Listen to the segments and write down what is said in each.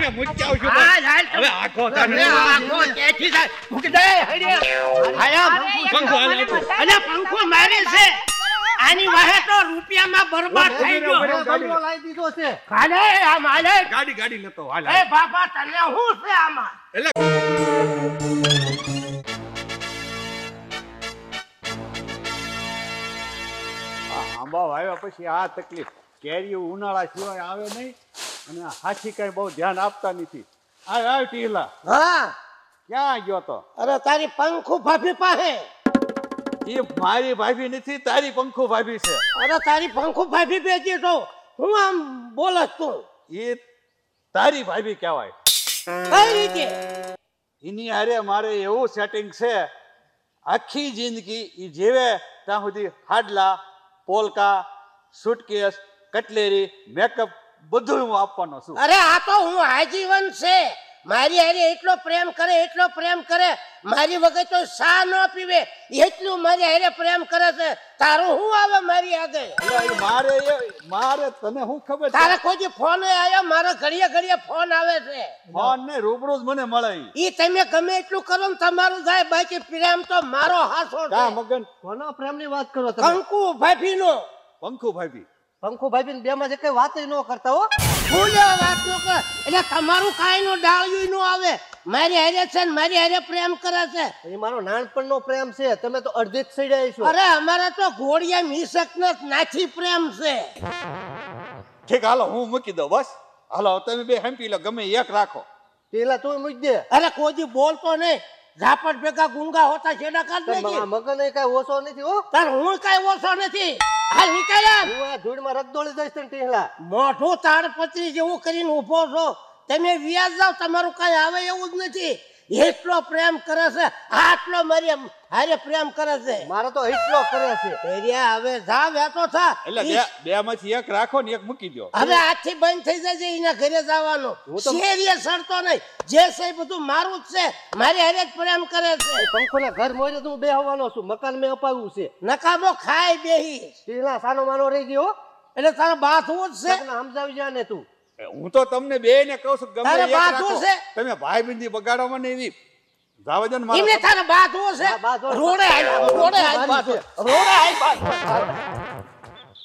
ને મુચ્ચાવ આની વાહે તો રૂપિયામાં બરબાદ થઈ ગયો કાલે આ માલે ગાડી ગાડી નતો હાલ એ બાપા તને હું છે આમાં એટલે આંબા વાવ્યા પછી આ તકલીફ કેરી ઉનાળા સિવાય આવે નહીં અને હાથી કઈ બહુ ધ્યાન આપતા નથી આ આવ ટીલા હા ક્યાં ગયો તો અરે તારી પંખુ ભાભી પાસે એ મારી ભાભી નથી તારી પંખુ ભાભી છે અરે તારી પંખુ ભાભી બેચી તો હું આમ બોલસ તું એ તારી ભાભી કહેવાય કઈ રીતે એની હારે મારે એવું સેટિંગ છે આખી જિંદગી એ જીવે ત્યાં સુધી હાડલા પોલકા સુટકેસ કટલેરી મેકઅપ બધું હું આપવાનો છું અરે આ તો હું આજીવન છે મારી હારે એટલો પ્રેમ કરે એટલો પ્રેમ કરે મારી વગર તો સા ન પીવે એટલું મારી હારે પ્રેમ કરે છે તારું શું આવે મારી આગળ મારે મારે તને શું ખબર તારે કોઈ ફોન આવ્યો મારો ઘડીએ ઘડીએ ફોન આવે છે ફોન ને રૂબરૂ મને મળે એ તમે ગમે એટલું કરો ને તમારું થાય બાકી પ્રેમ તો મારો હાથો છે મગન કોના પ્રેમ ની વાત કરો પંકુ કંકુ ભાભી નો પંકુ ભાભી પંખુભાઈ ને બે માં કઈ વાત જ ન કરતા હો ભૂલ્યો વાત ન કર એટલે તમારું કાંઈ નું ડાળ્યું ન આવે મારી હારે છે ને મારી હારે પ્રેમ કરે છે એ મારો નાનપણ નો પ્રેમ છે તમે તો અડધી જ સડાઈ છો અરે અમારા તો ઘોડિયા મિસક ને નાથી પ્રેમ છે ઠીક હાલો હું મૂકી દઉં બસ હાલો તમે બે હેમ્પી લો ગમે એક રાખો પેલા તું મૂકી દે અરે કોઈ બોલતો નહીં ઝાપટ ભેગા ગુંગા હોતા છેડા કાઢ લેજે મગન એ કાઈ ઓછો નથી હો તાર હું કઈ ઓછો નથી હાલ નીકળ હું આ ધૂળમાં રગદોળી જઈશ તને ટીહલા મોઢું તાર પતરી જેવું કરીને ઊભો છો તમે વ્યાજ જાવ તમારું કઈ આવે એવું જ નથી એટલો પ્રેમ કરે છે આટલો મારી હારે પ્રેમ કરે છે મારો તો એટલો કરે છે એરિયા હવે જા વેતો થા એટલે બે બે માંથી એક રાખો ને એક મૂકી દો હવે આથી બંધ થઈ જશે એના ઘરે જવાનો શેરીએ સરતો નહીં જે છે બધું મારું જ છે મારી હારે જ પ્રેમ કરે છે પંખોના ઘર મોરે હું બે હવાનો છું મકાન મેં અપાવ્યું છે નકામો ખાય બેહી પેલા સાનો માનો રહી ગયો એટલે તારે બાથવું જ છે સમજાવી જા ને તું હું તો તમને બે ને કહું છું ગમે તમે ભાઈ બંધી બગાડો મને એવી જાવે મારા ઈને થાને બાત હો છે રોડે આઈ રોડે આઈ બાત રોડે આઈ બાત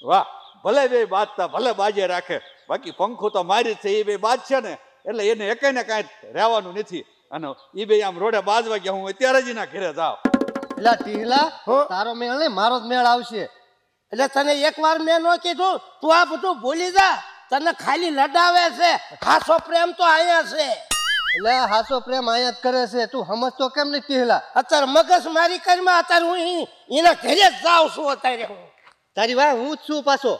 વાહ ભલે બે બાત તા ભલે બાજે રાખે બાકી પંખો તો મારી છે એ બે બાત છે ને એટલે એને એકાઈને કાઈ રહેવાનું નથી અને એ બે આમ રોડે બાજવા ગયા હું અત્યારે જ ના ઘરે જાવ એટલે ટીહલા તારો મેળ ને મારો જ મેળ આવશે એટલે તને એકવાર મેં નો કીધું તું આ બધું ભૂલી જા તને ખાલી લડાવે છે ખાસો પ્રેમ તો અહીંયા છે એટલે હાસો પ્રેમ અહીંયા કરે છે તું સમજતો કેમ નહીં પહેલા અત્યારે મગજ મારી કરીમાં અત્યારે હું એના ઘરે જ જાઉં છું અત્યારે હું તારી વાહ હું જ છું પાછો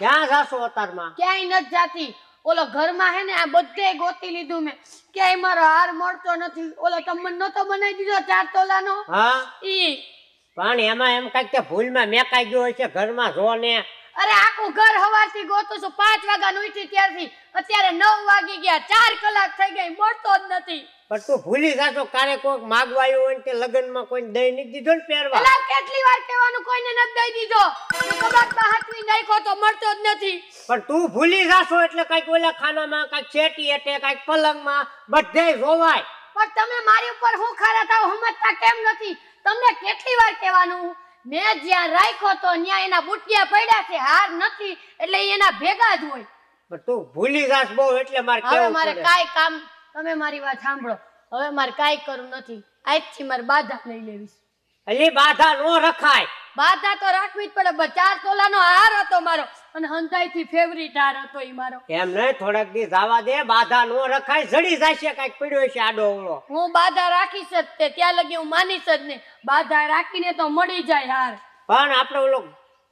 ક્યાં જાશો અતારમાં ક્યાંય નથી જાતી ઓલો ઘરમાં હે ને આ બધે ગોતી લીધું મેં ક્યાંય મારો હાર મળતો નથી ઓલો તમને નતો બનાવી દીધો ચાર તોલાનો હા ઈ પણ એમાં એમ કાંઈક તે મેં કાઈ ગયો હશે ઘરમાં જો ને અરે આખું ઘર હવારથી ગોતું છું પાંચ વાગ્યા ઉઠી ત્યારથી અત્યારે નવ વાગી ગયા ચાર કલાક થઈ ગઈ મળતો જ નથી પણ તું ભૂલી જાતો કારે કોઈક માગવા હોય ને તે લગ્નમાં કોઈ દઈ નથી દીધો ને પહેરવા એટલે કેટલી વાર કહેવાનું કોઈને નથી દઈ દીધો કબાટમાં હાથવી નાખ્યો તો મળતો જ નથી પણ તું ભૂલી જાશો એટલે કઈક ઓલા ખાનામાં કઈક ચેટી એટલે કઈક પલંગમાં બધે રોવાય પણ તમે મારી ઉપર હું ખારા થાવ સમજતા કેમ નથી તમને કેટલી વાર કહેવાનું મેં જ્યાં રાખ્યો તો ત્યાં એના બુટિયા પડ્યા છે હાર નથી એટલે એના ભેગા જ હોય પણ તું ભૂલી જાસ બહુ એટલે મારે હવે મારે કાઈ કામ તમે મારી વાત સાંભળો હવે મારે કાઈ કરવું નથી આજથી મારે બાધા લઈ લેવી એટલે બાધા નો રખાય બાધા તો રાખવી જ પડે ચાર તોલાનો હાર હતો મારો અને હંધાઈ થી ફેવરિટ હાર હતો ઈ મારો એમ નહીં થોડાક દિવસ જવા દે બાધા નો રખાય જડી જશે કાંઈક પડ્યો છે આડો ઓળો હું બાધા રાખીશ જ તે ત્યાં લગી હું માનીશ જ નહીં બાધા રાખીને તો મળી જાય હાર પણ આપણે ઓલો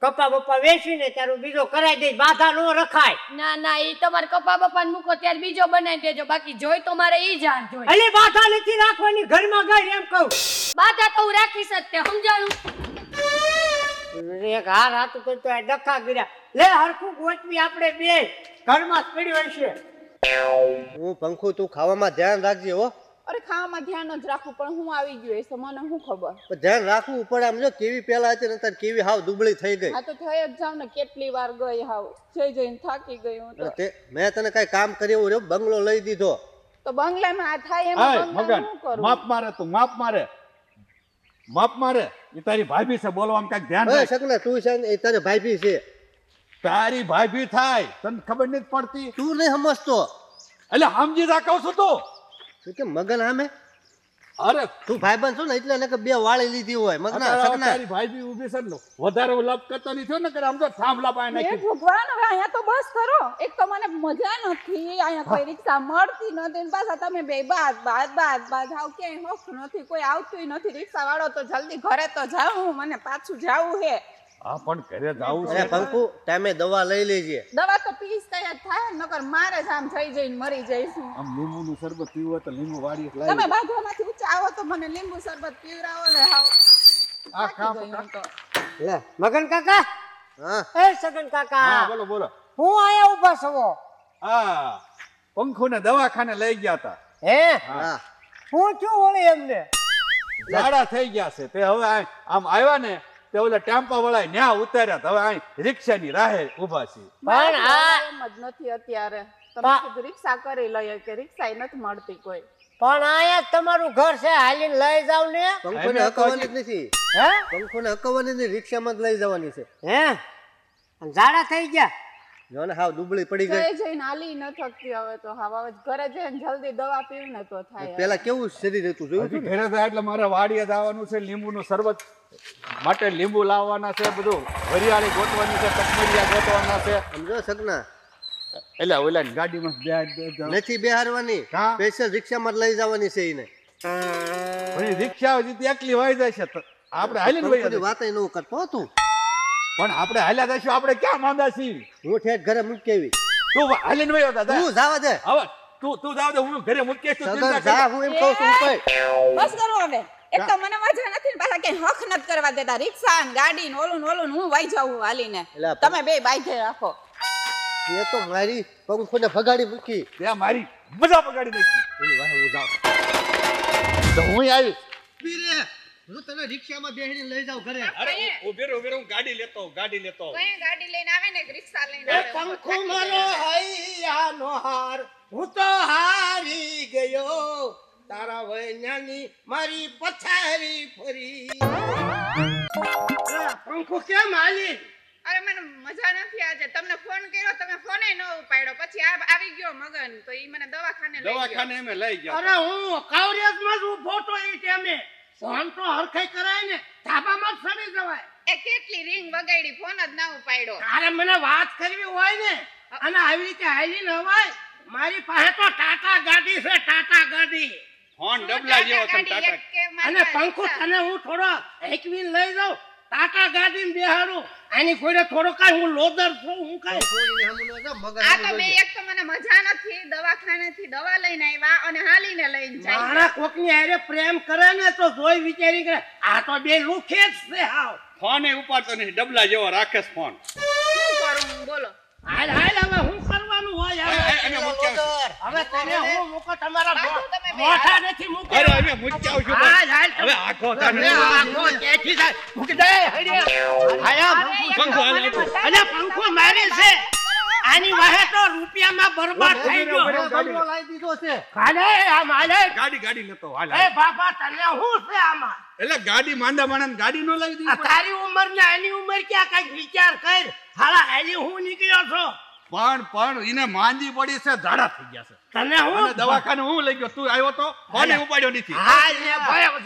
કપા બપા ને ત્યારે બીજો કરાવી દઈશ બાધા નો રખાય ના ના એ તમારે કપા બપા મૂકો ત્યારે બીજો બનાવી દેજો બાકી જોઈ તો મારે ઈ જાણ જોઈ અલે બાધા નથી રાખવાની ઘરમાં ગઈ એમ કહું બાધા તો હું રાખીશ જ તે સમજાણું એક હાર હાથું કરતો આ ડખા ગીરા લે હરખું ગોચવી આપણે બે ઘરમાં સ્પીડ હશે હું પંખું તું ખાવામાં ધ્યાન રાખજે હો અરે ખાવામાં ધ્યાન જ રાખવું પણ હું આવી ગયો એ મને શું ખબર ધ્યાન રાખવું પડે આમ જો કેવી પેલા હતી ને કેવી હાવ દુબળી થઈ ગઈ આ તો થઈ જ જાવ ને કેટલી વાર ગઈ હાવ જઈ જઈને થાકી ગઈ હું તો મેં તને કઈ કામ કર્યું રહ્યો બંગલો લઈ દીધો તો બંગલામાં આ થાય એમાં બંગલા શું કરું માપ મારે તું માપ મારે માપ મારે એ તારી ભાભી છે બોલવા કાંઈક ધ્યાન રાખ શકલે તું છે ને એ તારી ભાભી છે તારી ભાભી થાય તને ખબર નથી પડતી તું નહીં સમજતો એટલે સમજી રાખો છો તું કે મગન આમે અરે તું ભાઈ બન છું ને એટલે એને બે વાળી લીધી હોય મગના તારી ભાઈ બી ઊભી સર નો વધારે લપ કરતો નહીં થયો ને કે આમ તો થાંભલા પાય નાખી ભગવાન હવે અહીંયા તો બસ કરો એક તો મને મજા નથી અહીંયા કોઈ રિક્ષા મળતી નથી ને પાછા તમે બે બાદ બાદ બાદ બાદ આવ ક્યાંય હોખ નથી કોઈ આવતું નથી રિક્ષા વાળો તો જલ્દી ઘરે તો જાઉં મને પાછું જાવું હે હા પણ ઘરે જાવું છે પંકુ ટાઈમે દવા લઈ લેજે દવા તો પીસ તૈયાર થાય નકર મારે જ થઈ જઈને મરી જઈશું આમ લીંબુ શરબત પીવો તો લીંબુ વાળી લાવી તમે બાંધવામાંથી ઊંચા આવો તો મને લીંબુ શરબત પીવરાવો ને હાવ આ કાકા લે મગન કાકા હા એ સગન કાકા હા બોલો બોલો હું આયા ઊભા છો આ પંખો ને દવાખાને લઈ ગયા હતા હે હા હું શું વળી એમને ઝાડા થઈ ગયા છે તે હવે આમ આવ્યા ને અત્યારે રિક્ષા કરી લઈએ કે રિક્ષા નથી મળતી કોઈ પણ અહીંયા તમારું ઘર છે હાલીને લઈ જાવ ને પંખોને એમને તો નથી હે પંખોને હકાવવાની રિક્ષામાં જ લઈ જવાની છે હે અને ઝાડા થઈ ગયા જો હાવ દુબળી પડી ગઈ જઈને હાલી ન થકતી હવે તો હવે ઘરે જઈને જલ્દી દવા પીવું ને તો થાય પેલા કેવું શરીર હતું જોયું ઘરે થાય એટલે મારે વાડીએ જવાનું છે લીંબુનું શરબત માટે લીંબુ લાવવાના છે બધું હરિયાળી ગોતવાની છે કચમરિયા ગોતવાના છે સમજો સગના એટલે ઓલા ગાડીમાં નથી બેહારવાની સ્પેશિયલ રિક્ષામાં લઈ જવાની છે એને રિક્ષા એકલી હોય જાય છે આપણે હાલી વાત ન કરતો તું પણ આપણે હાલ્યા જશું આપણે ક્યાં માંદા છીએ હું ઠેઠ ઘરે મૂકેવી તું હાલીને વયો દાદા તું જાવા દે હવે તું તું જાવ દે હું ઘરે મૂકે તું જા હું એમ કહું છું ઉપર બસ કરો હવે એક તો મને વાજા નથી ને પાછા કે હક નત કરવા દેતા રિક્ષા ને ગાડી ને ઓલું ને ઓલું હું વાઈ જાઉં હાલીને તમે બે બાઈ રાખો એ તો મારી પંખોને ભગાડી મૂકી ત્યાં મારી મજા બગાડી નાખી હું જાઉં તો હું આવીશ હું તને રિક્ષામાં બેહીને લઈ જાઉં ઘરે અરે ઉભે રે ઉભે હું ગાડી લેતો ગાડી લેતો હું ગાડી લઈને આવે ને રિક્ષા લઈને આવે પંખો મારો હૈયા નો હાર હું તો હારી ગયો તારા વૈજ્ઞાની મારી પથારી ફરી પંખો કેમ હાલી અરે મને મજા નથી આજે તમને ફોન કર્યો તમે ફોને ન ઉપાડ્યો પછી આ આવી ગયો મગન તો ઈ મને દવાખાને લઈ ગયો દવાખાને મે લઈ ગયો અરે હું કાવરેજ માં છું ફોટો ઈ ટેમે ફોન તો હરખાઈ કરાય ને ધાબામાં સડી જવાય એ કેટલી રિંગ વગાડી ફોન જ ના ઉપાડ્યો અરે મને વાત કરવી હોય ને અને આવી રીતે હાલી ન હોય મારી પાસે તો ટાટા ગાડી છે ટાટા ગાડી ફોન ડબલા જેવો છે ટાટા અને પંખો તને હું થોડો એકવીન લઈ જાઉં ટાટા ગાડી બેહાડું આની કોઈને થોડો કાંઈ હું લોદર છું હું કાંઈ આ તો મેં એક તો મને મજા નથી દવાખાનેથી દવા લઈને આવ્યા અને હાલીને લઈને જાય માણા કોકની હારે પ્રેમ કરે ને તો જોઈ વિચારી કરે આ તો બે લુખે જ છે હાવ ફોને ઉપાડતો નહીં ડબલા જેવો રાખે ફોન શું કરું બોલો હાલ હાલ હવે હાલ આખો તને આખો કેથી પંખો મારે છે આની વાહ તો રૂપિયામાં બરબાદ થઈ ગયો લાવી દીધો છે ખાલે આ માલે ગાડી ગાડી નતો હાલ એ બાપા તને હું છે આમાં એટલે ગાડી માંડા માણા ગાડી નો લાવી દીધી તારી ઉંમર ને એની ઉંમર ક્યાં કઈ વિચાર કર હાલા એની હું નીકળ્યો છો પણ પણ એને માંદી પડી છે ઝાડા થઈ ગયા છે તને હું દવાખાને હું લઈ ગયો તું આવ્યો તો કોને ઉપાડ્યો નથી હા એ ભાઈ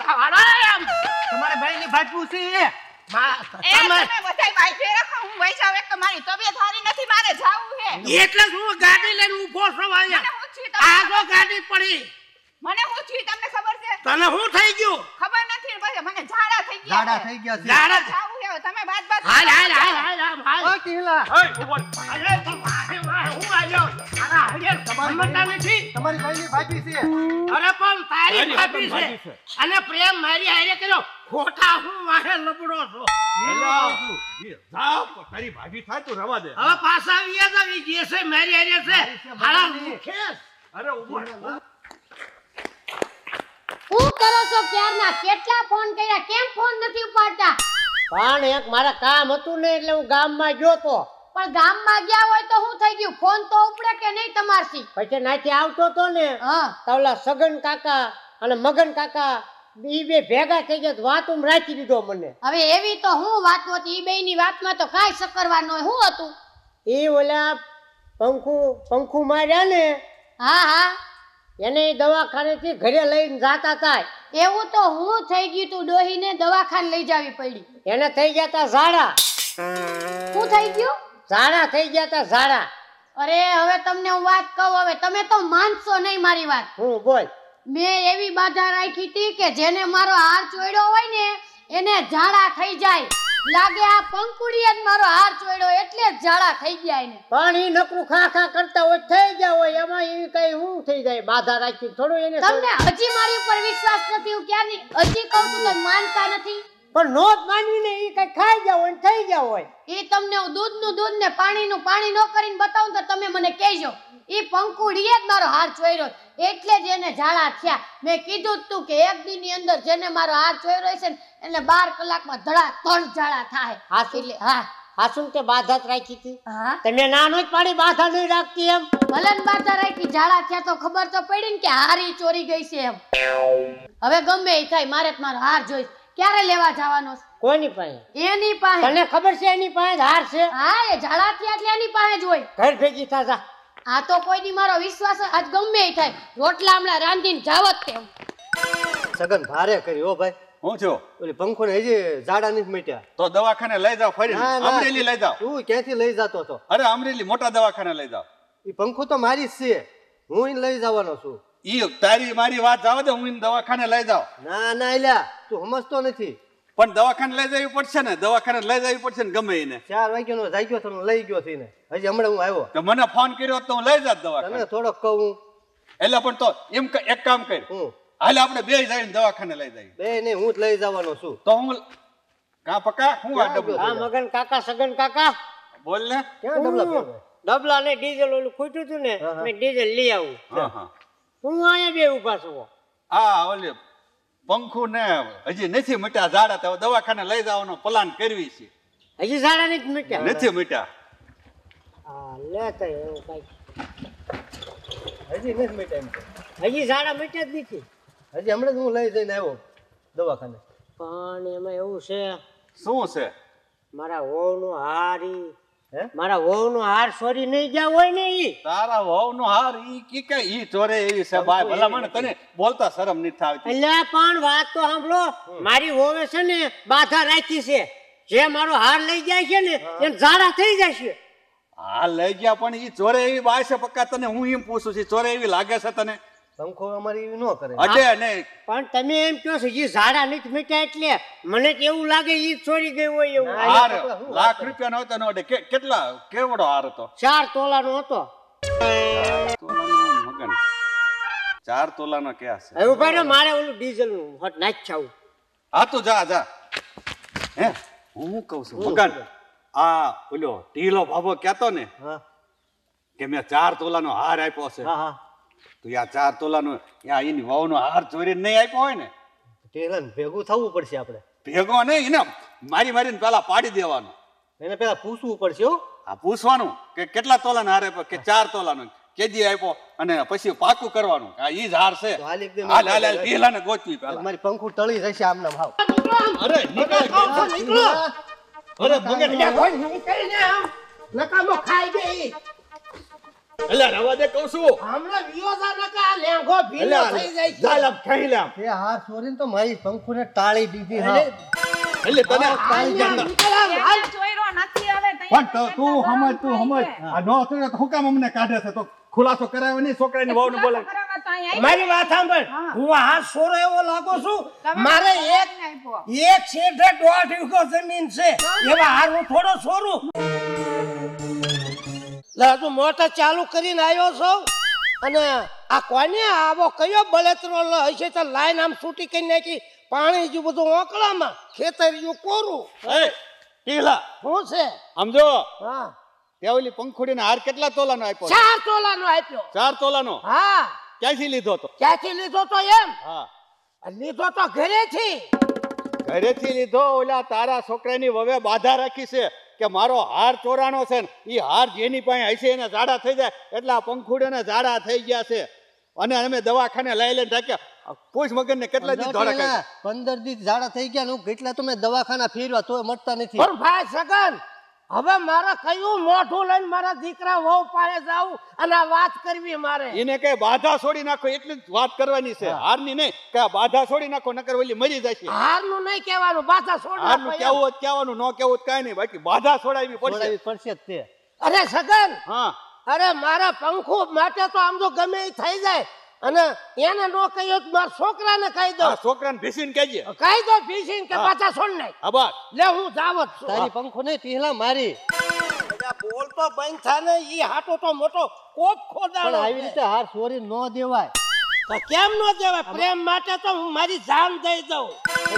તમારે ભાઈ ને ભાટવું છે એટલે હું ગાડી લઈને ઉભો છો આજો ગાડી પડી મને હું થયું તમને ખબર છે હું થઈ ગયું ખબર નથી મને ઝાડા થઈ ગયા ઝાડા થઈ ગયા ઝાડા રહ્યો તમે અને પ્રેમ મારી હારે કર્યો ખોટા હું વાહે લબડો છો જાવ તારી કરો છો ક્યારના કેટલા ફોન કર્યા કેમ ફોન નથી ઉપાડતા પણ એક મારા કામ હતું ને એટલે હું ગામમાં ગયો તો પણ ગામમાં ગયા હોય તો શું થઈ ગયું ફોન તો ઉપડે કે નહીં તમારથી પછી નાથી આવતો તો ને હા તવલા સગન કાકા અને મગન કાકા ઈ બે ભેગા થઈ ગયા વાત વાતો રાખી દીધો મને હવે એવી તો હું વાત હતી ઈ બે ની વાતમાં તો કાંઈ સકરવાનો શું હતું એ ઓલા પંખું પંખું માર્યા ને હા હા એને દવાખાને થી ઘરે લઈને જાતા હતા એવું તો હું થઈ ગયું તું ડોહીને દવાખાને લઈ જાવી પડી એને થઈ ગયા તા ઝાડા શું થઈ ગયું ઝાડા થઈ ગયા તા ઝાડા અરે હવે તમને હું વાત કહું હવે તમે તો માનશો નહીં મારી વાત હું બોલ મેં એવી બાધા રાખી હતી કે જેને મારો હાર ચોડ્યો હોય ને એને ઝાડા થઈ જાય લાગે આ પંકુડિયન મારો હાર ચોડ્યો એટલે જ ઝાડા થઈ ગયા એને પણ ઈ નકરું ખા ખા કરતા હોય થઈ ગયા હોય એમાં એવી કઈ હું થઈ જાય બાધા રાખી થોડું એને તમને હજી મારી ઉપર વિશ્વાસ નથી હું ક્યારની હજી કહું છું તમે માનતા નથી પણ નોત માનવી ને ઈ કઈ ખાઈ ગયા હોય થઈ ગયા હોય ઈ તમને દૂધ નું દૂધ ને પાણી નું પાણી નો કરીને બતાવું તો તમે મને કહેજો એ પંકુડીએ જ મારો હાર ચોર્યો એટલે જ એને ઝાડા થયા મેં કીધું તું કે એક દિન ની અંદર જેને મારો હાર ચોર્યો છે ને એટલે બાર કલાકમાં ધડા ત્રણ જાળા થાય હાસુ હા હાસુ તે બાધા રાખી હતી તમે નાનો જ પાડી બાધા નહીં રાખતી એમ ભલે બાધા રાખી ઝાડા થયા તો ખબર તો પડી ને કે હારી ચોરી ગઈ છે એમ હવે ગમે એ થાય મારે મારો હાર જોઈશ ક્યારે લેવા જવાનો કોની પાસે એની પાસે તને ખબર છે એની પાસે હાર છે હા એ ઝાડા થયા એટલે એની પાસે જ હોય ઘર ભેગી થાજા આ તો કોઈ દી મારો વિશ્વાસ આજ ગમે એ થાય રોટલા હમણાં રાંધીને જાવત તેમ સગન ભારે કર્યો ભાઈ હું થયો ઓલી પંખો ને હજી ઝાડા નથી મટ્યા તો દવાખાને લઈ જાવ ફરી અમરેલી લઈ જાવ તું ક્યાંથી લઈ જતો હતો અરે અમરેલી મોટા દવાખાને લઈ જાવ એ પંખો તો મારી જ છે હું એને લઈ જવાનો છું ઈ તારી મારી વાત જાવ દે હું એને દવાખાને લઈ જાવ ના ના એલા તું સમજતો નથી પણ દવાખાને લઈ જવી પડશે ને દવાખાને લઈ જવી પડશે ને ગમે એને ચાર વાગ્યો નો જાગ્યો તો લઈ ગયો થઈને હજી હમણાં હું આવ્યો તો મને ફોન કર્યો તો હું લઈ જાત દવાખાને થોડોક કહું એટલે પણ તો એમ એક કામ કર હું હાલ આપણે બે જઈને દવાખાને લઈ જાય બે નહીં હું જ લઈ જવાનો છું તો હું કા પકા હું આ ડબલું હા મગન કાકા સગન કાકા બોલ ને ક્યાં ડબલા પડે ડબલા ને ડીઝલ ઓલું ખૂટ્યું હતું ને મેં ડીઝલ લઈ આવું હું અહીંયા બે ઉભા છું હા ઓલે પંખું ને હજી નથી મીટા ઝાડા તો દવાખાને લઈ જવાનો પ્લાન કરવી છે હજી ઝાડા નથી મીટ્યા નથી મીટા હા લે તો એવું કઈ હજી નથી મીટા હજી ઝાડા મીટ્યા જ નથી હજી હમણાં જ હું લઈ જઈને આવ્યો દવાખાને પણ એમાં એવું છે શું છે મારા વહુનો હારી ઈ મારા વહુનો હાર ચોરી નહીં ગયા હોય ને ઈ તારા વહુનો હાર ઈ કી કે ઈ ચોરે એવી છે ભાઈ ભલા મને તને બોલતા શરમ નહીં થાવતી એટલે પણ વાત તો સાંભળો મારી વહુએ છે ને બાધા રાખી છે જે મારો હાર લઈ જાય છે ને એ ઝાડા થઈ જાય છે હાર લઈ ગયા પણ ઈ ચોરે એવી બાય છે પક્કા તને હું એમ પૂછું છું ચોરે એવી લાગે છે તને પંખો અમારી ન કરે અડે નહીં પણ તમે એમ કહો છો જે ઝાડા નથી મીઠા એટલે મને તો એવું લાગે ઈ છોડી ગયું હોય એવું હાર લાખ રૂપિયાનો હતો નો અડે કેટલા કેવડો હાર હતો ચાર તોલાનો હતો મગન ચાર તોલાનો કે હશે હવે ભાઈ મારે ઓલું ડીઝલ નું હટ નાખ છાવું હા તો જા જા હે હું કહું છું મગન આ ઓલો ઢીલો ભાભો કહેતો ને હા કે મેં ચાર તોલાનો હાર આપ્યો છે હા હા તો આ ચાર તોલાનો આ એની વહુનો હાર ચોરીને નહીં આપ્યો હોય ને ટેલન ભેગું થવું પડશે આપણે ભેગો નહીં એને મારી મારીને પેલા પાડી દેવાનો એને પેલા પૂછવું પડશે હો પૂછવાનું કે કેટલા તોલાનો હાર કે ચાર તોલાનો કેજી આપ્યો અને પછી પાકું કરવાનું આ ઈ જ હાર છે હાલ હાલ હાલ હાલ પેલાને ગોતવી પેલા મારી પંખું તળી જશે આમ નામ અરે નીકળો નીકળો અરે બગડ ગયા કોઈ નહીં આમ નકામો ખાઈ ગઈ એટલે રવા દે કહું છું હમણે વિયોસા નકા લેંગો ભીનો થઈ જાય છે ચાલ કહી લે એ હાર છોરીને તો મારી પંખોને ટાળી દીધી હા એટલે તને કાઈ જાણ હાલ ચોયરો નથી આવે પણ તું સમજ તું સમજ આ નો તો હું અમને કાઢે છે તો ખુલાસો કરાવે નહીં છોકરા છોકરાની વહુને બોલે મારી વાત સાંભળ હું આ સોરો એવો લાગો છું મારે એક એક શેઠે દોઢ વીઘો જમીન છે એવા હાર હું થોડો સોરું એટલે હજુ મોટર ચાલુ કરીને આવ્યો છો અને આ કોને આવો કયો બળતરો હશે તો લાઈન આમ છૂટી કરી નાખી પાણી જ બધું ઓકળામાં ખેતર જેવું કોરું પીલા શું છે સમજો હા ઓલી પંખુડી હાર કેટલા તોલાનો આપ્યો ચાર તોલાનો આપ્યો ચાર તોલાનો હા ક્યાંથી લીધો તો ક્યાંથી લીધો તો એમ હા લીધો તો ઘરેથી ઘરેથી લીધો ઓલા તારા છોકરાની વવે બાધા રાખી છે કે મારો હાર ચોરાણો છે ને એ હાર જેની પાસે હશે એને ઝાડા થઈ જાય એટલા આ પંખુડને ઝાડા થઈ ગયા છે અને અમે દવાખાને લઈ લઈને રાખ્યા પૂછ ને કેટલા દિવસ પંદર દી ઝાડા થઈ ગયા ને કેટલા તમે દવાખાના ફેરવા તો મટતા નથી ભાઈ સગન હવે મારે કયું મોઢું લઈને મારા દીકરા વહુ પાસે જાવું અને વાત કરવી મારે એને કઈ બાધા છોડી નાખો એટલી જ વાત કરવાની છે હારની નહીં કે બાધા છોડી નાખો નકર ઓલી મરી જશે હારનું નહીં કહેવાનું બાધા છોડી હારનું કેવું જ કહેવાનું ન કેવું જ કાંઈ નહીં બાકી બાધા છોડાવી પડશે પડશે તે અરે સગન હા અરે મારા પંખો માટે તો આમ તો ગમે એ થઈ જાય અને એને નો કહ્યો તો મારા છોકરાને કહી દો છોકરાને ભીસીને કહેજે કહી દો ભીસીને કે પાછા છોડ નાખ હા લે હું જાવત છું તારી પંખો નહીં પીહલા મારી બોલ તો બંધ થા ને ઈ હાટો તો મોટો કોપ ખોદાણો પણ આવી રીતે હાર છોરી નો દેવાય તો કેમ નો દેવાય પ્રેમ માટે તો હું મારી જાન દઈ દઉં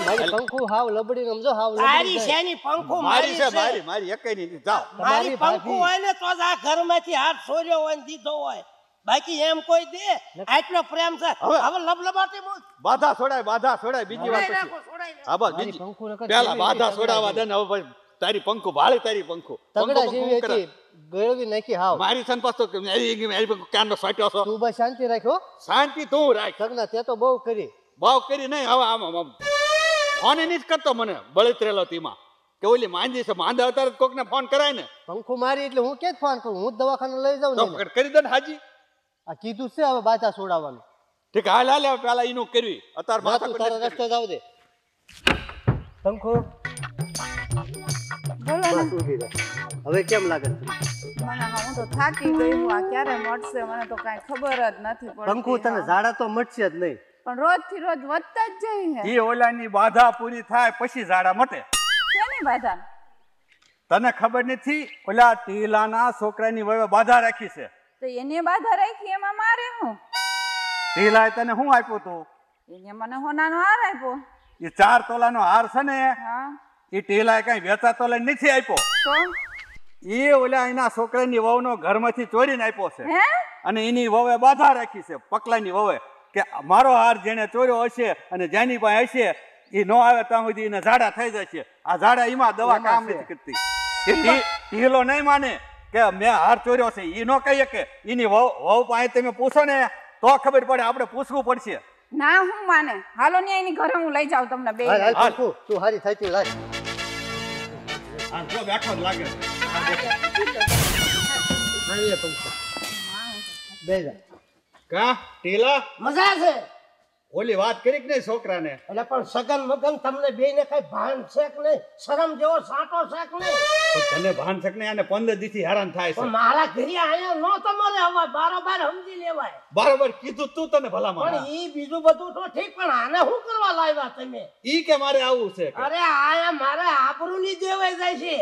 મારી પંખો હાવ લબડી સમજો હાવ લબડી તારી શેની પંખો મારી છે મારી મારી એકઈ ની જાવ મારી પંખો હોય ને તો જ આ ઘરમાંથી હાર છોર્યો હોય ને દીધો હોય બાકી એમ કોઈ દે આટલો પ્રેમ છે હવે હવે લબલબાટી બોલ બાધા છોડાય બાધા છોડાય બીજી વાત પછી હા બસ બીજી પેલા બાધા છોડાવા દે ને હવે તારી પંખો ભાળી તારી પંખો તગડા જેવી હતી ગળવી નાખી હાવ મારી સન પાસ તો મેરી મેરી પંખો કાનનો સાટ્યો છો તું બસ શાંતિ રાખ્યો શાંતિ તું રાખ તગડા તે તો બહુ કરી બહુ કરી નહીં હવે આમ આમ ફોન એની જ કરતો મને બળતરેલો તીમાં કે ઓલી માંજી છે માંદા અતારે કોકને ફોન કરાય ને પંખો મારી એટલે હું કે ફોન કરું હું દવાખાને લઈ જાઉં કરી દે ને હાજી આ કીધું છે હવે બાજા છોડાવવાનું ઠીક હાલ હાલ હવે પેલા એનું કર્યું અત્યારે માથા તું તારા રસ્તે જાવ દે તંખો બોલો હવે કેમ લાગે મને હું થાકી મટશે મને તો કાંઈ ખબર જ નથી પડતી તંખો તને ઝાડા તો મટશે જ નહીં પણ રોજ થી રોજ વધતા જ જઈ એ ઓલાની બાધા પૂરી થાય પછી ઝાડા મટે કેની તને ખબર નથી ઓલા ટીલાના છોકરાની બાધા રાખી છે તો એને બાધા રાખી એમાં મારે હું ઢીલાય તને શું આપ્યું તું એને મને હોનાનો હાર આપ્યો એ ચાર તોલાનો હાર છે ને એ ઢીલાય કઈ વેચા લઈને નથી આપ્યો તો એ ઓલા એના છોકરાની વહુનો ઘરમાંથી ચોરીને આપ્યો છે અને એની વહુએ બાધા રાખી છે પકલાની વહુએ કે મારો હાર જેને ચોર્યો હશે અને જેની પાસે હશે એ નો આવે ત્યાં સુધી એને ઝાડા થઈ જશે આ ઝાડા એમાં દવા કામ નથી કરતી ઢીલો નહીં માને કે મેં હાર ચોર્યો છે એ ન કહીએ કે એની વહુ વહુ પાસે તમે પૂછો ને તો ખબર પડે આપણે પૂછવું પડશે ના હું માને હાલો ને એની ઘરે હું લઈ જાઉં તમને બે હાલ તું તું હારી થઈ તું લાય આ જો બેઠો લાગે બે કા ટીલા મજા છે ઓલી વાત કરી કે નહીં છોકરાને એટલે પણ સગન મગન તમને બે ને કઈ ભાન છે કે નહીં શરમ જેવો સાટો છે કે નહીં તને ભાન છે કે નહીં અને પંદર દીથી હેરાન થાય છે મારા ઘરે આયા નો તમારે હવે બારોબાર સમજી લેવાય બરોબર કીધું તું તને ભલા પણ ઈ બીજું બધું તો ઠીક પણ આને શું કરવા લાવ્યા તમે ઈ કે મારે આવું છે અરે આયા મારે આબરૂ ની દેવાય જાય છે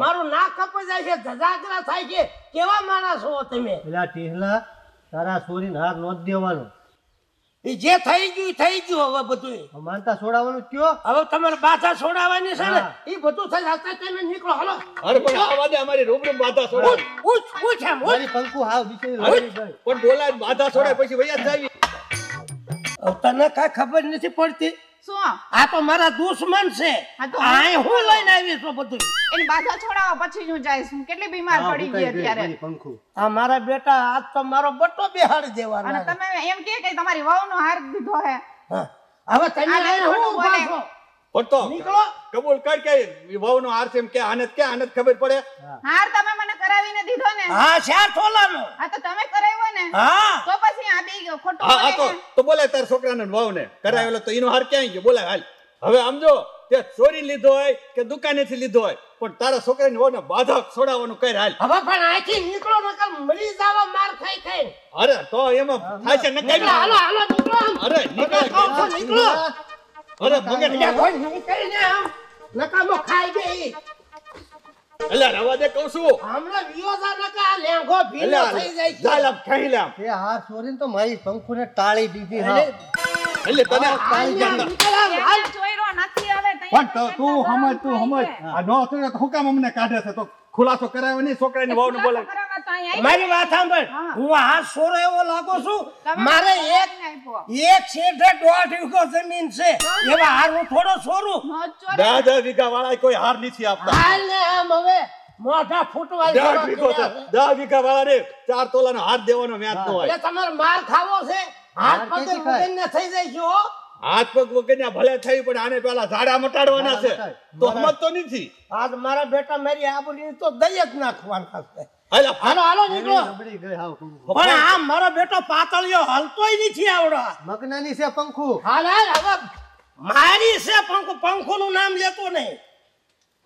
મારું નાક કપાઈ જાય છે ધજાગરા થાય છે કેવા માણસ હો તમે પેલા ટીહલા તારા છોરીને હાર નો દેવાનું એ જે થઈ ગયું થઈ ગયું હવે બધું માનતા છોડાવવાનું કયો હવે તમારે બાધા છોડાવવાની છે ને એ બધું થઈ હાલતા તમે નીકળો હલો અરે પણ આવા દે અમારી રૂબરૂ બાધા છોડાવ ઉઠ ઉઠ એમ મારી પંખુ હાવ બિચારી પણ બોલાય બાધા છોડાય પછી વૈયા જ જાવી તને કઈ ખબર નથી પડતી શું આ તો મારા દુશ્મન છે આ હું લઈને આવી છું બધું એની બાધા છોડાવવા પછી હું જઈશ હું કેટલી બીમાર પડી ગઈ અત્યારે પંખું આ મારા બેટા આજ તો મારો બટો બેહાડી દેવાનો અને તમે એમ કે કે તમારી વહુનો હાર દીધો હે હવે તમે લઈને હું ઊભા છો પણ તો નીકળો કબૂલ કર કે વહુનો હાર છે એમ કે આને કે આને ખબર પડે હાર તમે કરાવીને દીધો ને હા શાર છોલાનો હા તો તમે કરાવ્યો ને હા તો પછી આ બે ખોટો હા તો તો બોલે તાર છોકરાને વાવ ને કરાવેલો તો એનો હાર ક્યાં ગયો બોલે હાલ હવે સમજો તે ચોરી લીધો હોય કે દુકાનેથી લીધો હોય પણ તારા છોકરાને ઓને બાધા છોડાવવાનું કઈ હાલ હવે પણ આથી નીકળો નકર મરી જાવા માર ખાઈ ખાઈ અરે તો એમાં થાય છે નકર હાલો હાલો નીકળો અરે નીકળો નીકળો અરે મગર નીકળીને નકામો ખાઈ ગઈ એટલે રવા દે કહું છું હમણાં વિયો જા નકા લેંગો ભીનો થઈ જાય છે ચાલ ખાઈ લે એ હા સોરીન તો મારી પંખુને ટાળી દીધી હા એટલે તને ટાળી જંગલ પણ તું સમજ તું સમજ આ નો તો હુકામ અમને કાઢે છે તો ખુલાસો કરાયો નહીં છોકરાની વહુ બોલે મારી વાત સાંભળ હું આ સોરો એવો લાગો છું મારે એક એક શેઠે દોઢ વીઘો જમીન છે એવા હાર હું થોડો સોરું દા વીઘા વાળા કોઈ હાર નથી આપતા હાલ ને આમ હવે મોઢા ફૂટવા દા વીઘો છે દા વીઘા વાળા ને ચાર તોલાનો હાર દેવાનો વ્યાજ ન હોય એટલે તમારે માર ખાવો છે હાથ પગે થઈ જાય છે હાથ વગરના ભલે થઈ પણ આને પેલા ઝાડા મટાડવાના છે તો હમત તો નથી આજ મારા બેટા મારી આબુલી તો દઈ જ નાખવાના છે હાલો હાલો નીકળો પણ આ મારો બેટો પાતળિયો હલતોય નથી આવડો મગનાની છે પંખુ હાલ હાલ હવે મારી છે પંખુ પંખુ નું નામ લેતો નહીં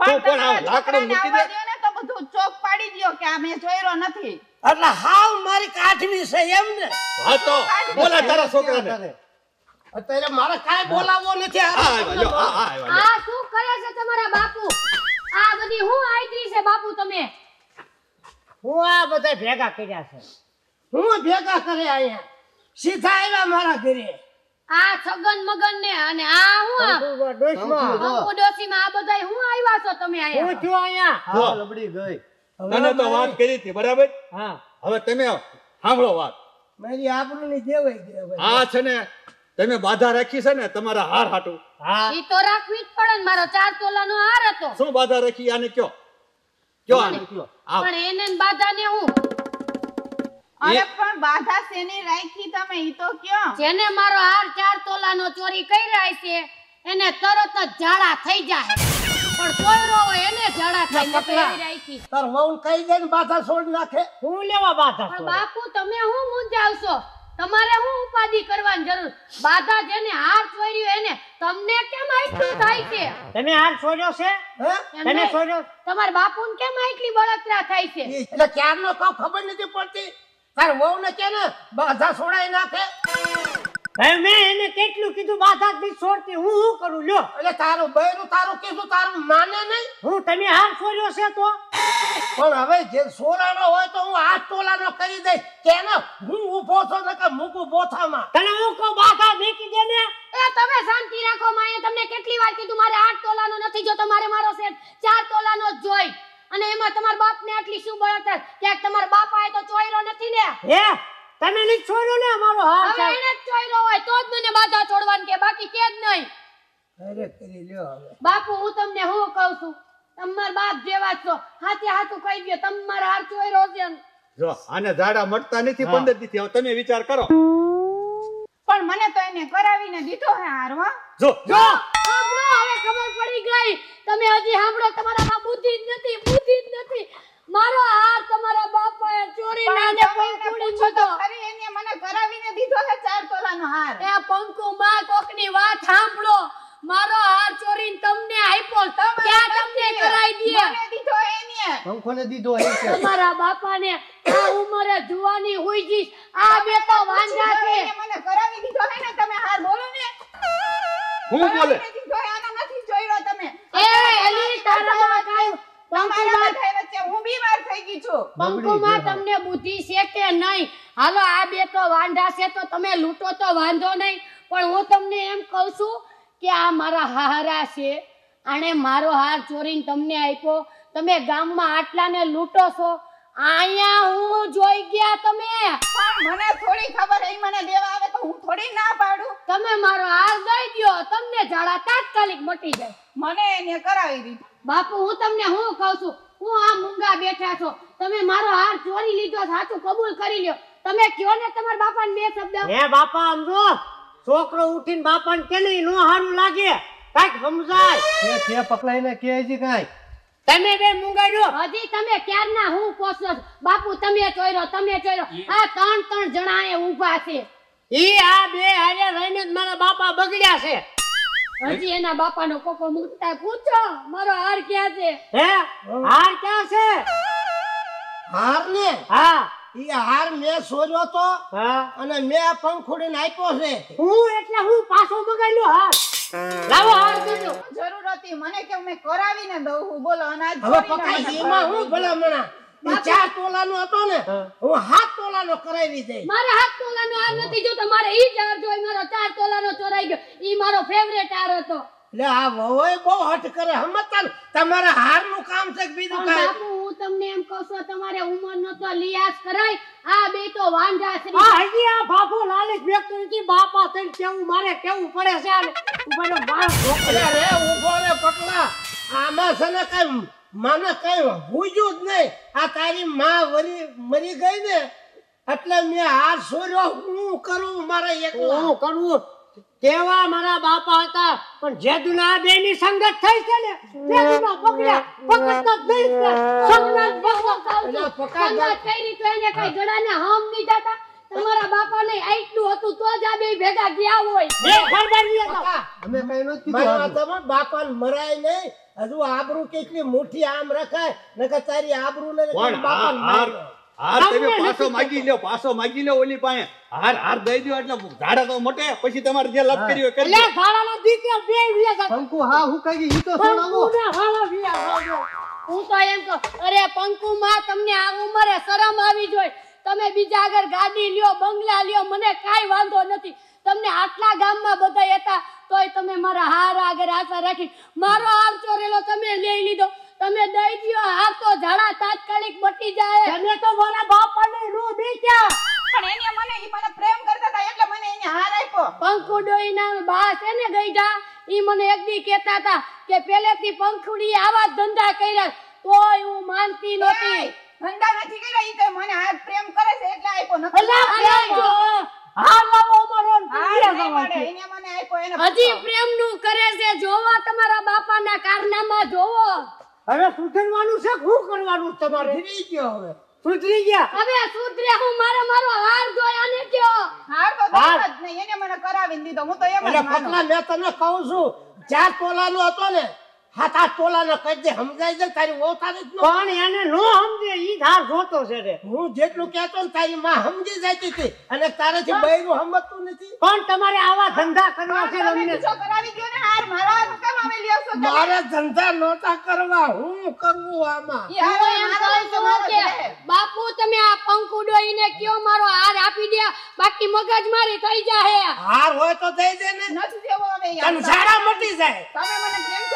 પણ પણ લાકડું મૂકી દે તો બધું ચોક પાડી દયો કે આ મેં જોયરો નથી એટલે હાવ મારી કાઠની છે એમ ને હા તો બોલા તારા છોકરાને અત્યારે મારે કાઈ બોલાવવો નથી આ શું કરે છે તમારા બાપુ આ બધી હું આઈટી છે બાપુ તમે હું આ બધા ભેગા કર્યા છે હું ભેગા કરે અહીંયા સીધા આવ્યા મારા ઘરે આ છગન મગન ને અને આ હું ડોશમાં આ બધાય હું આવ્યા છો તમે આયા હું છું અહીંયા હા લબડી ગઈ તને તો વાત કરી હતી બરાબર હા હવે તમે સાંભળો વાત મારી આપણને જેવાય ગઈ આ છે ને તમે બાધા રાખી છે ને તમારા હાર હાટું હા તો રાખવી જ પડે મારો ચાર તોલાનો હાર હતો શું બાધા રાખી આને કયો કયો આને પણ એને બાધા ને હું અરે પણ બાધા સેની રાખી તમે ઈ તો કયો જેને મારો હાર ચાર તોલાનો ચોરી કરી રાઈ છે એને તરત જ ઝાડા થઈ જાય પણ કોઈ રો એને ઝાડા ખાઈને પહેરી રાખી તાર વહુ કઈ દે ને બાધા છોડી નાખે હું લેવા બાધા બાપુ તમે હું મૂંઝાવશો તમારે હું ઉપાધિ કરવાની જરૂર બાધા જેને હાર ચોર્યો એને તમને કેમ આટલું થાય છે તમે હાર ચોર્યો છે તમે ચોર્યો તમાર બાપુને કેમ આટલી બળતરા થાય છે એટલે ક્યારનો કહો ખબર નથી પડતી તાર વહુને કે ને બાધા છોડાઈ નાખે ભાઈ મેં એને કેટલું કીધું બાધા જ છોડતી હું શું કરું લ્યો એટલે તારું બહેરું તારું કીધું તારું માને નહીં હું તમે હાર છોડ્યો છે તો પણ હવે જે સોનાનો હોય તો હું હાથ તોલાનો કરી દઈશ કેનો હું ઊભો છો ને કે મૂકું બોથામાં તને હું કો બાધા દે ને એ તમે શાંતિ રાખો માએ તમને કેટલી વાર કીધું મારે આઠ તોલાનો નથી જો તમારે મારો સેટ ચાર તોલાનો જ જોઈ અને એમાં તમારા બાપને આટલી શું બળતર ક્યાંક તમારા બાપ આય તો ચોયરો નથી ને હે તમે ની છોડ્યો ને અમારો હાથ હવે એને જ ચોયરો હોય તો જ મને બાધા છોડવાની કે બાકી કે જ નહીં અરે કરી લ્યો હવે બાપુ હું તમને હું કહું છું તમાર બાપ જેવા છો હાથે હાથું કહી દે તમાર હારચું હોય રોજે જો આને ઝાડા મટતા નથી પંદર દી હવે તમે વિચાર કરો પણ મને તો એને કરાવીને દીધો હે હારવા જો જો સાંભળો હવે ખબર પડી ગઈ તમે હજી સાંભળો તમારામાં બુદ્ધિ જ નથી બુદ્ધિ જ નથી મારો હાર તમારા બાપાએ ચોરી નાને પંકુડી દીધો અરે એને મને કરાવીને દીધો હે ચાર તોલાનો હાર એ પંકુ માં કોકની વાત સાંભળો મારો હાર ચોરીને તમને આપ્યો ક્યાં તમને કરાઈ દીધો પંખોને દીધો એ છે તમારા બાપાને આ ઉંમરે જુવાની હોઈ ગઈ આ બે તો વાંઢા છે મને કરાવી દીધો હે ને તમે હાર બોલો ને હું બોલે બુદ્ધિ છે કે નહીં હાલો આ બે તો તો તમે લૂંટો તો વાંધો નહીં પણ હું તમને એમ કહું છું કે આ મારા હારા છે આણે મારો હાર ચોરીને તમને આપ્યો તમે ગામમાં આટલાને લૂંટો છો આયા હું જોઈ ગયા તમે પણ મને થોડી ખબર એ મને દેવા આવે તો હું થોડી ના પાડું તમે મારો હાર દઈ દો તમને ઝાડા તાત્કાલિક મટી જાય મને એને કરાવી દીધી બાપુ હું તમને હું કહું છું હું આ મૂંગા બેઠા છો તમે મારો હાર ચોરી લીધો સાચું કબૂલ કરી લ્યો તમે કયો ને તમારા બાપાને બે શબ્દ હે બાપા સમજો છોકરો ઉઠીને બાપાને કે નહીં નો હારું લાગે કાંઈક સમજાય કે કે પકડાઈને કે છે કાંઈ તમે બે મુંગાડ્યો હજી તમે ક્યારના હું પોસો બાપુ તમે ચોર્યો તમે ચોર્યો આ ત્રણ ત્રણ જણા એ ઊભા છે ઈ આ બે હારે રહીને જ મારા બાપા બગડ્યા છે હજી એના બાપા બાપાનો કોકો મૂકતા પૂછો મારો હાર ક્યાં છે હે હાર ક્યાં છે હાર ને હા હાર મે સોર્યો તો અને મે પંખોડી નાખ્યો છે હું એટલે હું પાછો મગાઈ લો હાર લાવો જરૂર હતી મને કે મે કરાવીને દઉં બોલો અનાજ હવે પકાઈ એમાં હું ભલામણા ચાર તોલાનો હતો ને હું હાથ તોલાનો કરાવી દે મારે હાથ તોલાનો હાર નથી જો તમારે ઈ જ હાર જોઈ મારો ચાર તોલાનો ચોરાઈ ગયો ઈ મારો ફેવરેટ હાર હતો લે આ વહોય બહુ હટ કરે તમારે હારનું કામ છે બીજું કાંઈ બાપુ હું તમને એમ કહું છું તમારે ઉંમરનો તો લિયાસ કરાય આ બે તો વાંઢા છે આ હજી આ બાપુ લાલિશ વ્યક્તિ નથી બાપા તને કેવું મારે કેવું પડે છે આ ઉપરનો બાળ ઢોકળા રે ઊભો રે પકલા આમાં છે ને કઈ મને કઈ ભૂજ્યું જ નહીં આ તારી માં વરી મરી ગઈ ને એટલે મેં હાર સોર્યો હું કરું મારે એકલા હું કરું તેવા મારા બાપા હતા પણ જેદુના બે ની સંગત થઈ છે ને જેદુના પકડ્યા પકડતા જ નહીં સંગત ભગવાન સંગત કરી તો એને કઈ ગળાને હમ નહીં જાતા તમારા બાપા ને આટલું હતું તો જ આ બે ભેગા ગયા હોય બે ખરબાની હતા અમે કઈ નહોતું કીધું મારા બાપા મરાય નહીં હજુ આબરૂ કેટલી મોટી આમ રખાય નકર તારી આબરૂ ને બાપા માર્યો હાર તમે પાછો માગી લ્યો પાછો માગી લ્યો ઓલી પાસે હાર હાર દઈ દો એટલે ઝાડા તો મટે પછી તમારે જે લપ કર્યો કરી લે ઝાડાનો દીકરો બે વિયા પંકુ હા હું કહી ઈ તો સોણાવો હાલા વિયા હું તો એમ કહું અરે પંકુ માં તમને આ ઉંમરે શરમ આવી જોઈ તમે બીજા આગળ ગાડી લ્યો બંગલા લ્યો મને કાઈ વાંધો નથી તમને આટલા ગામમાં બધા હતા તોય તમે મારા હાર આગળ આશા રાખી મારો હાર ચોરેલો તમે લઈ લીધો તમે દઈ દયો આ તો ઝાડા તાત્કાલિક મટી જાય તમે તો મને બાપ અને રૂ દીધા પણ એને મને ઈ મને પ્રેમ કરતા હતા એટલે મને એને હાર આપ્યો પંખુડોઈ ના બા છે ને ગઈઢા ઈ મને એક દી કહેતા હતા કે પહેલેથી પંખુડી આવા ધંધા કર્યા તોય હું માનતી નહોતી ધંધા નથી કર્યા ઈ તો મને આ પ્રેમ કરે છે એટલે આપ્યો નથી અલા પ્રેમ હા લાવો હજી પ્રેમ નું કરે છે જોવા તમારા બાપાના કારનામાં જોવો હવે સુધરવાનું છે શું કરવાનું છે તમારે સુધરી ગયો હવે સુધરી ગયા હવે સુધરે હું મારો મારો હાર જોયા ને કયો હાર તો હાર નહીં એને મને કરાવી દીધો હું તો એમ એટલે પતલા મેં તને કહું છું જાત પોલાનો હતો ને હાથ હાથ તોલાને કહી દે સમજાઈ દે તારી વહુ તારી પણ એને નો સમજે ઈ ધાર જોતો છે રે હું જેટલું કહેતો ને તારી માં સમજી જતી હતી અને તારેથી બૈરું સમજતું નથી પણ તમારે આવા ધંધા કરવા છે અમને જો કરાવી ગયો ને હાર મારા હાથ કેમ આવે લ્યો છો મારે ધંધા નોતા કરવા હું કરવું આમાં એમ કહું છું કે બાપુ તમે આ પંખ ઉડોઈને કયો મારો હાર આપી દે બાકી મગજ મારી થઈ જાહે હાર હોય તો દઈ દે ને નથી દેવો હવે તન સારા મટી જાય તમે મને પ્રેમ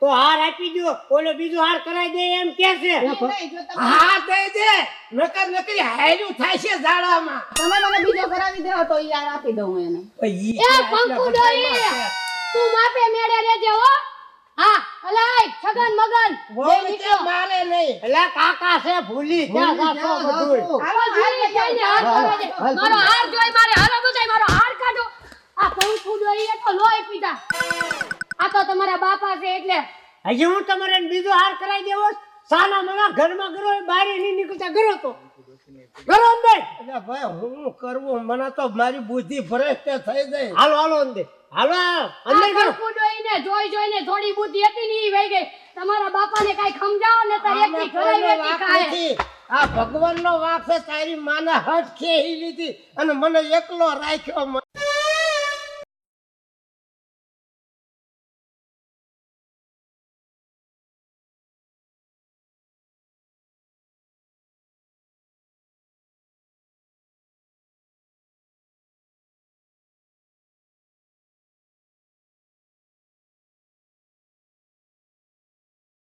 તો હાર આપી દો ઓલો બીજો હાર કરાઈ દે એમ કે છે હા દે દે નકર નકરી હાયરું થાય છે ઝાડામાં તમે મને બીજો કરાવી દેવો તો યાર આપી દઉં એને એ પંકુ ડોઈ તું માપે મેળે રહેજે હો હા અલાય છગન મગન બે મારે નહીં એટલે કાકા છે ભૂલી ક્યાં જાતો બધું હાલો જોઈ જઈને હાર મારો હાર જોઈ મારે હાલો બધાય મારો હાર કાઢો આ પંકુ ડોઈ એ તો લોહી પીધા આ તો તમારા બાપા છે એટલે હજી હું તમારે બીજો હાર કરાવી દેવો સાના મના ઘરમાં ગરો બારી નહીં નીકળતા ગરો તો ગરો અંબે એટલે જોઈ જોઈને થોડી બુદ્ધિ હતી ની વહી ગઈ તમારા બાપાને કાઈ સમજાવો ને તો એકની ઘરે વેતી ખાય આ તારી માને હટ ખેહી લીધી અને મને એકલો રાખ્યો